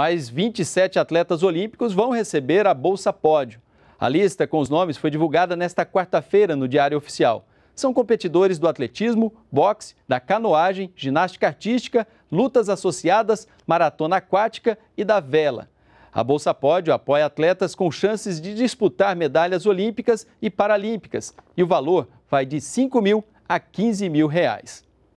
Mais 27 atletas olímpicos vão receber a Bolsa Pódio. A lista com os nomes foi divulgada nesta quarta-feira no Diário Oficial. São competidores do atletismo, boxe, da canoagem, ginástica artística, lutas associadas, maratona aquática e da vela. A Bolsa Pódio apoia atletas com chances de disputar medalhas olímpicas e paralímpicas e o valor vai de 5 mil a 15 mil reais.